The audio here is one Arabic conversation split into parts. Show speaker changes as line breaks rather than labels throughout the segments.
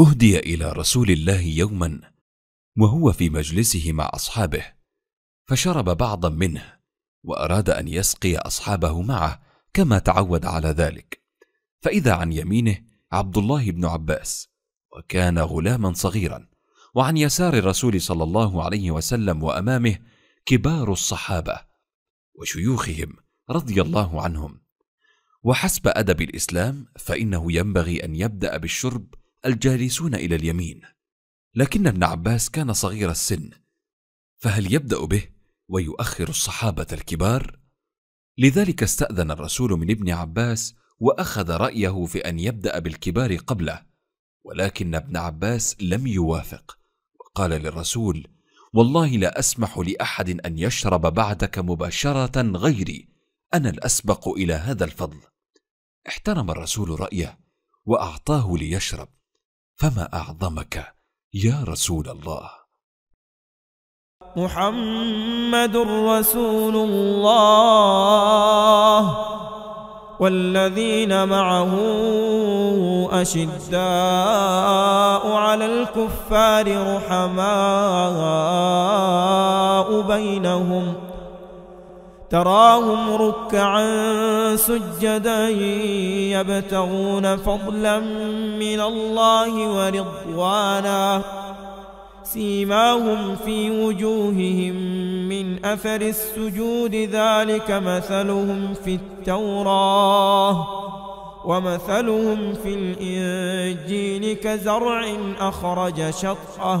اهدي الى رسول الله يوما وهو في مجلسه مع اصحابه فشرب بعضا منه واراد ان يسقي اصحابه معه كما تعود على ذلك فاذا عن يمينه عبد الله بن عباس وكان غلاما صغيرا وعن يسار الرسول صلى الله عليه وسلم وامامه كبار الصحابه وشيوخهم رضي الله عنهم وحسب ادب الاسلام فانه ينبغي ان يبدا بالشرب الجالسون الى اليمين لكن ابن عباس كان صغير السن فهل يبدا به ويؤخر الصحابه الكبار لذلك استاذن الرسول من ابن عباس واخذ رايه في ان يبدا بالكبار قبله ولكن ابن عباس لم يوافق وقال للرسول والله لا اسمح لاحد ان يشرب بعدك مباشره غيري انا الاسبق الى هذا الفضل احترم الرسول رايه واعطاه ليشرب فما أعظمك يا رسول الله
محمد رسول الله والذين معه أشداء على الكفار رحماء بينهم تراهم ركعا سجدا يبتغون فضلا من الله ورضوانا سيماهم في وجوههم من أثر السجود ذلك مثلهم في التوراة ومثلهم في الإنجيل كزرع أخرج شطأه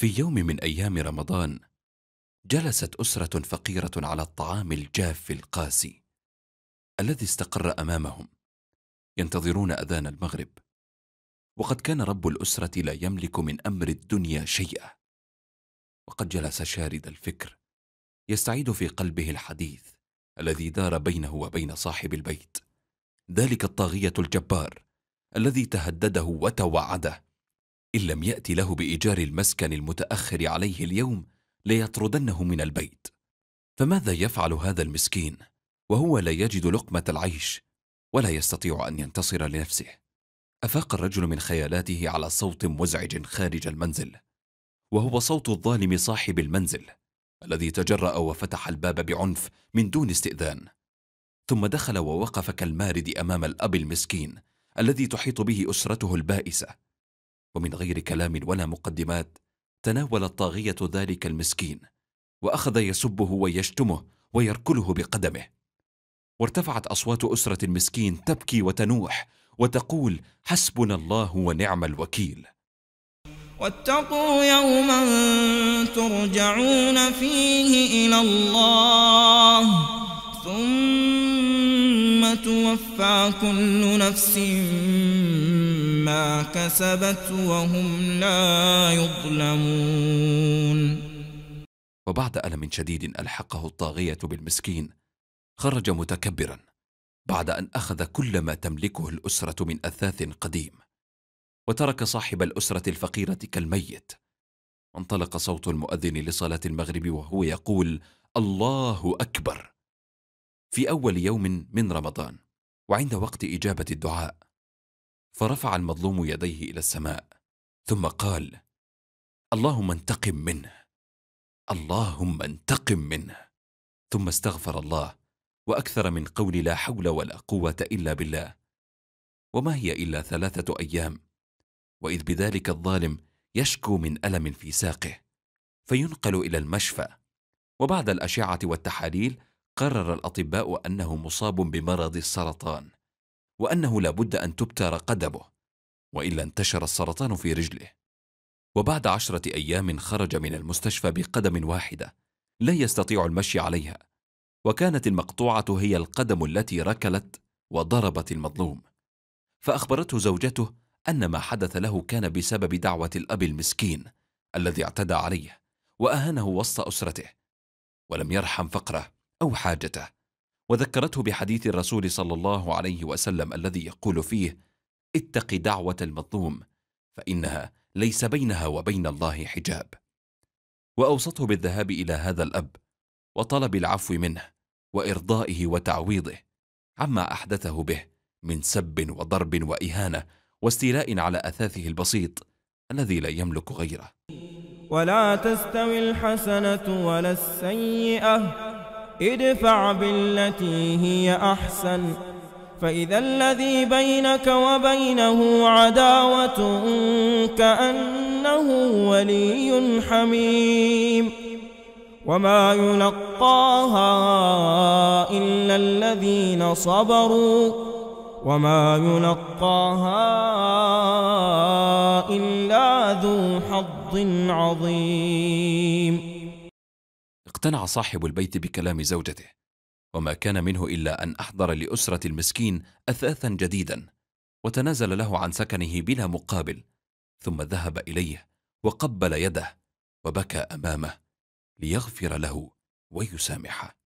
في يوم من ايام رمضان جلست اسره فقيره على الطعام الجاف القاسي الذي استقر امامهم ينتظرون اذان المغرب وقد كان رب الاسره لا يملك من امر الدنيا شيئا وقد جلس شارد الفكر يستعيد في قلبه الحديث الذي دار بينه وبين صاحب البيت ذلك الطاغيه الجبار الذي تهدده وتوعده إن لم يأتي له بإيجار المسكن المتأخر عليه اليوم ليطردنه من البيت فماذا يفعل هذا المسكين وهو لا يجد لقمة العيش ولا يستطيع أن ينتصر لنفسه أفاق الرجل من خيالاته على صوت مزعج خارج المنزل وهو صوت الظالم صاحب المنزل الذي تجرأ وفتح الباب بعنف من دون استئذان ثم دخل ووقف كالمارد أمام الأب المسكين الذي تحيط به أسرته البائسة ومن غير كلام ولا مقدمات تناول الطاغية ذلك المسكين وأخذ يسبه ويشتمه ويركله بقدمه وارتفعت أصوات أسرة المسكين تبكي وتنوح وتقول حسبنا الله ونعم الوكيل
واتقوا يوما ترجعون فيه إلى الله ثم توفى كل نفس كسبت وهم لا يظلمون
وبعد ألم شديد ألحقه الطاغية بالمسكين خرج متكبرا بعد أن أخذ كل ما تملكه الأسرة من أثاث قديم وترك صاحب الأسرة الفقيرة كالميت وانطلق صوت المؤذن لصلاة المغرب وهو يقول الله أكبر في أول يوم من رمضان وعند وقت إجابة الدعاء فرفع المظلوم يديه الى السماء ثم قال اللهم انتقم منه اللهم انتقم منه ثم استغفر الله واكثر من قول لا حول ولا قوه الا بالله وما هي الا ثلاثه ايام واذ بذلك الظالم يشكو من الم في ساقه فينقل الى المشفى وبعد الاشعه والتحاليل قرر الاطباء انه مصاب بمرض السرطان وأنه لابد أن تبتر قدمه وإلا انتشر السرطان في رجله وبعد عشرة أيام خرج من المستشفى بقدم واحدة لا يستطيع المشي عليها وكانت المقطوعة هي القدم التي ركلت وضربت المظلوم فأخبرته زوجته أن ما حدث له كان بسبب دعوة الأب المسكين الذي اعتدى عليه وأهانه وسط أسرته ولم يرحم فقره أو حاجته وذكرته بحديث الرسول صلى الله عليه وسلم الذي يقول فيه اتق دعوة المظلوم فإنها ليس بينها وبين الله حجاب وأوصته بالذهاب إلى هذا الأب وطلب العفو منه وإرضائه وتعويضه عما أحدثه به من سب وضرب وإهانة واستيلاء على أثاثه البسيط الذي لا يملك غيره
ولا تستوي الحسنة ولا السيئة ادفع بالتي هي أحسن فإذا الذي بينك وبينه عداوة كأنه ولي حميم وما يلقاها إلا الذين صبروا وما يلقاها
إلا ذو حظ عظيم اقتنع صاحب البيت بكلام زوجته وما كان منه إلا أن أحضر لأسرة المسكين أثاثا جديدا وتنازل له عن سكنه بلا مقابل ثم ذهب إليه وقبل يده وبكى أمامه ليغفر له ويسامحه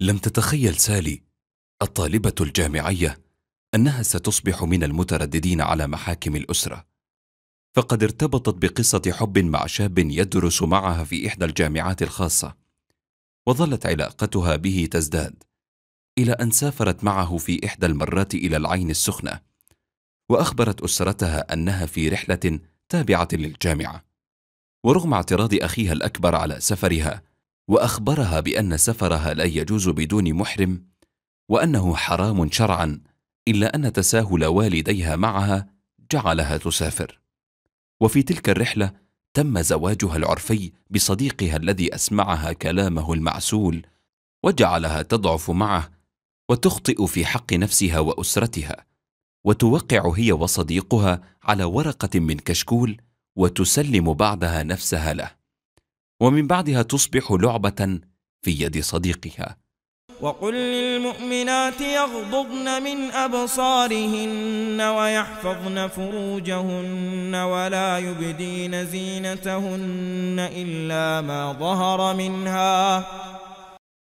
لم تتخيل سالي الطالبة الجامعية أنها ستصبح من المترددين على محاكم الأسرة فقد ارتبطت بقصة حب مع شاب يدرس معها في إحدى الجامعات الخاصة وظلت علاقتها به تزداد إلى أن سافرت معه في إحدى المرات إلى العين السخنة وأخبرت أسرتها أنها في رحلة تابعة للجامعة ورغم اعتراض أخيها الأكبر على سفرها وأخبرها بأن سفرها لا يجوز بدون محرم وأنه حرام شرعا إلا أن تساهل والديها معها جعلها تسافر وفي تلك الرحلة تم زواجها العرفي بصديقها الذي أسمعها كلامه المعسول وجعلها تضعف معه وتخطئ في حق نفسها وأسرتها وتوقع هي وصديقها على ورقة من كشكول وتسلم بعدها نفسها له ومن بعدها تصبح لعبة في يد صديقها
وقل للمؤمنات يغضضن من أبصارهن ويحفظن فروجهن ولا يبدين زينتهن إلا ما ظهر منها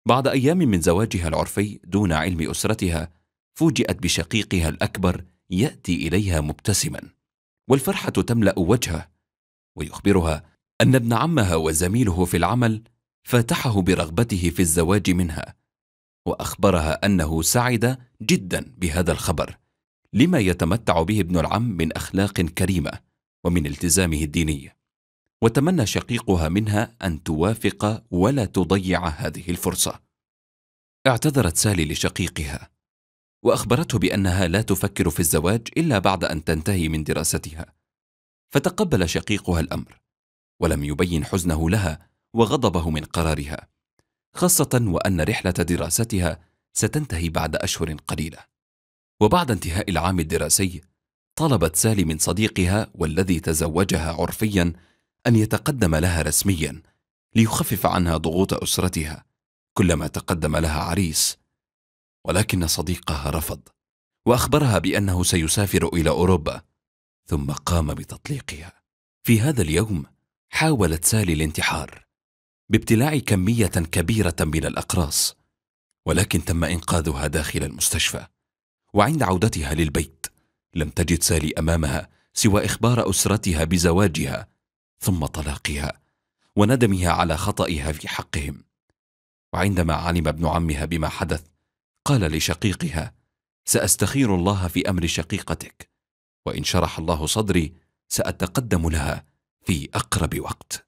بعد أيام من زواجها العرفي دون علم أسرتها فوجئت بشقيقها الأكبر يأتي إليها مبتسما والفرحة تملأ وجهه ويخبرها أن ابن عمها وزميله في العمل فاتحه برغبته في الزواج منها وأخبرها أنه سعد جدا بهذا الخبر لما يتمتع به ابن العم من أخلاق كريمة ومن التزامه الديني وتمنى شقيقها منها أن توافق ولا تضيع هذه الفرصة اعتذرت سالي لشقيقها وأخبرته بأنها لا تفكر في الزواج إلا بعد أن تنتهي من دراستها فتقبل شقيقها الأمر ولم يبين حزنه لها وغضبه من قرارها خاصة وأن رحلة دراستها ستنتهي بعد أشهر قليلة. وبعد انتهاء العام الدراسي، طلبت سالي من صديقها والذي تزوجها عرفيا أن يتقدم لها رسميا ليخفف عنها ضغوط أسرتها كلما تقدم لها عريس. ولكن صديقها رفض، وأخبرها بأنه سيسافر إلى أوروبا، ثم قام بتطليقها. في هذا اليوم حاولت سالي الانتحار بابتلاع كمية كبيرة من الأقراص ولكن تم إنقاذها داخل المستشفى وعند عودتها للبيت لم تجد سالي أمامها سوى إخبار أسرتها بزواجها ثم طلاقها وندمها على خطأها في حقهم وعندما علم ابن عمها بما حدث قال لشقيقها سأستخير الله في أمر شقيقتك وإن شرح الله صدري سأتقدم لها في أقرب وقت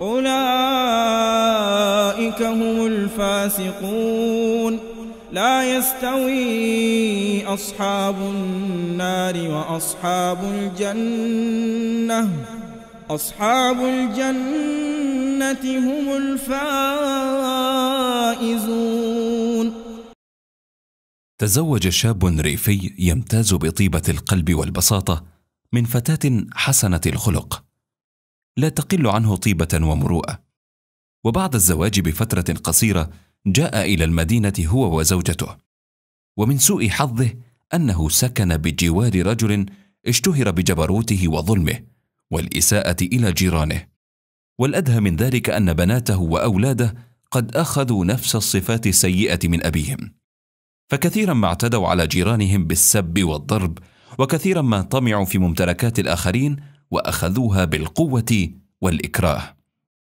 أولئك هم الفاسقون لا يستوي أصحاب النار وأصحاب الجنة أصحاب الجنة هم الفائزون
تزوج شاب ريفي يمتاز بطيبة القلب والبساطة من فتاة حسنة الخلق لا تقل عنه طيبه ومروءه وبعد الزواج بفتره قصيره جاء الى المدينه هو وزوجته ومن سوء حظه انه سكن بجوار رجل اشتهر بجبروته وظلمه والاساءه الى جيرانه والادهى من ذلك ان بناته واولاده قد اخذوا نفس الصفات السيئه من ابيهم فكثيرا ما اعتدوا على جيرانهم بالسب والضرب وكثيرا ما طمعوا في ممتلكات الاخرين واخذوها بالقوه والاكراه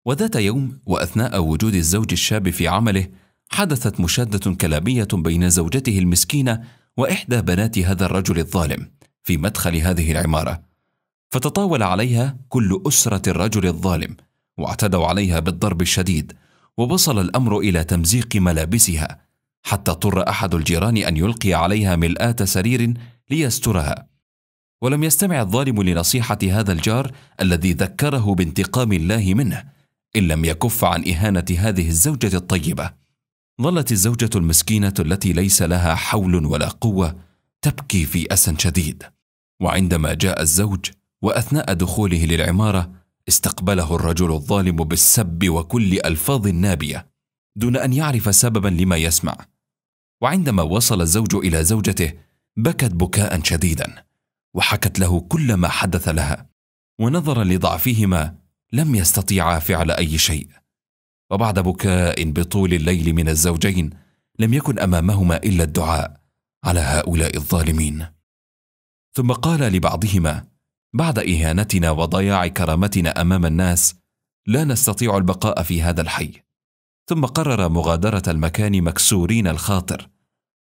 وذات يوم واثناء وجود الزوج الشاب في عمله حدثت مشاده كلاميه بين زوجته المسكينه واحدى بنات هذا الرجل الظالم في مدخل هذه العماره فتطاول عليها كل اسره الرجل الظالم واعتدوا عليها بالضرب الشديد ووصل الامر الى تمزيق ملابسها حتى اضطر احد الجيران ان يلقي عليها ملاه سرير ليسترها ولم يستمع الظالم لنصيحة هذا الجار الذي ذكره بانتقام الله منه إن لم يكف عن إهانة هذه الزوجة الطيبة ظلت الزوجة المسكينة التي ليس لها حول ولا قوة تبكي في أسى شديد وعندما جاء الزوج وأثناء دخوله للعمارة استقبله الرجل الظالم بالسب وكل ألفاظ نابية دون أن يعرف سببا لما يسمع وعندما وصل الزوج إلى زوجته بكت بكاء شديدا وحكت له كل ما حدث لها ونظرا لضعفهما لم يستطيعا فعل اي شيء وبعد بكاء بطول الليل من الزوجين لم يكن امامهما الا الدعاء على هؤلاء الظالمين ثم قال لبعضهما بعد اهانتنا وضياع كرامتنا امام الناس لا نستطيع البقاء في هذا الحي ثم قرر مغادره المكان مكسورين الخاطر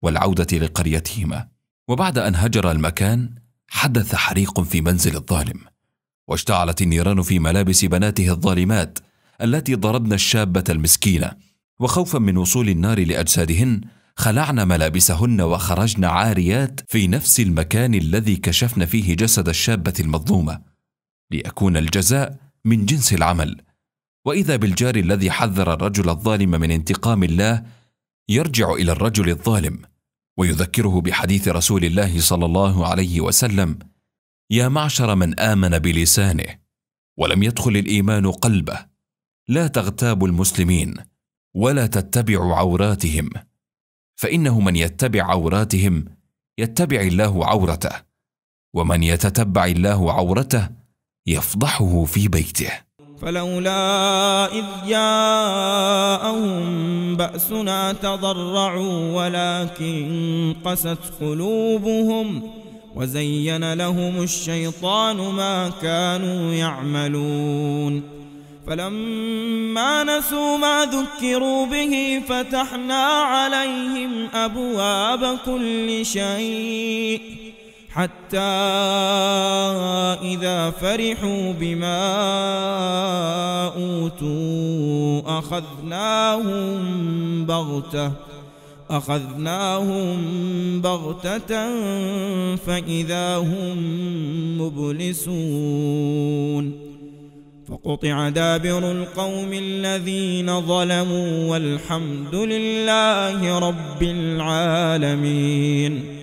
والعوده لقريتهما وبعد ان هجر المكان حدث حريق في منزل الظالم واشتعلت النيران في ملابس بناته الظالمات التي ضربن الشابة المسكينة وخوفا من وصول النار لأجسادهن خلعن ملابسهن وخرجن عاريات في نفس المكان الذي كشفن فيه جسد الشابة المظلومة ليكون الجزاء من جنس العمل وإذا بالجار الذي حذر الرجل الظالم من انتقام الله يرجع إلى الرجل الظالم ويذكره بحديث رسول الله صلى الله عليه وسلم يا معشر من امن بلسانه ولم يدخل الايمان قلبه لا تغتابوا المسلمين ولا تتبعوا عوراتهم فانه من يتبع عوراتهم يتبع الله عورته ومن يتتبع الله عورته يفضحه في بيته
فلولا اذ جاء بأسنا تضرعوا ولكن قست قلوبهم وزين لهم الشيطان ما كانوا يعملون فلما نسوا ما ذكروا به فتحنا عليهم أبواب كل شيء حتى إذا فرحوا بما أوتوا أخذناهم بغتة أخذناهم بغتة فإذا هم مبلسون فقطع دابر القوم الذين ظلموا والحمد لله رب العالمين